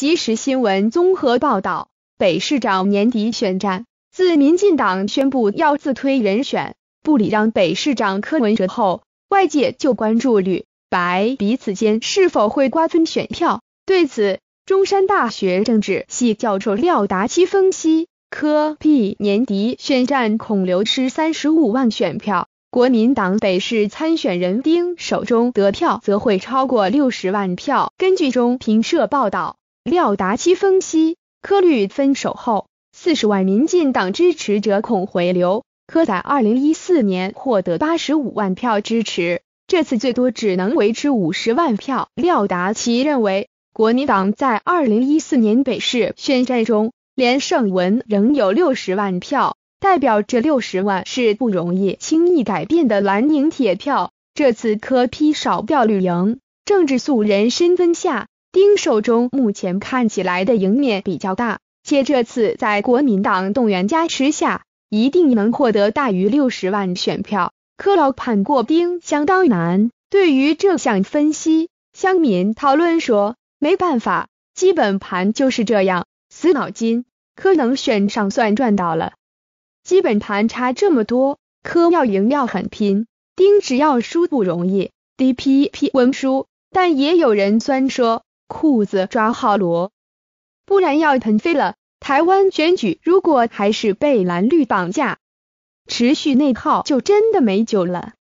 即时新闻综合报道：北市长年底选战。自民进党宣布要自推人选，不礼让北市长柯文哲后，外界就关注绿白彼此间是否会瓜分选票。对此，中山大学政治系教授廖达期分析，柯碧年底选战恐流失三十五万选票，国民党北市参选人丁手中得票则会超过六十万票。根据中评社报道。廖达奇分析，柯律分手后，四十万民进党支持者恐回流，柯在二零一四年获得八十五万票支持，这次最多只能维持五十万票。廖达奇认为，国民党在二零一四年北市宣战中，连胜文仍有六十万票，代表这六十万是不容易轻易改变的蓝营铁票。这次柯批少掉绿营，政治素人身份下。丁寿中目前看起来的赢面比较大，且这次在国民党动员加持下，一定能获得大于六十万选票。柯劳判过丁相当难。对于这项分析，乡民讨论说：没办法，基本盘就是这样。死脑筋，柯能选上算赚到了。基本盘差这么多，柯要赢要很拼，丁只要输不容易。DPP 文书，但也有人酸说。裤子抓好罗，不然要喷飞了。台湾选举如果还是被蓝绿绑架，持续内耗，就真的没救了。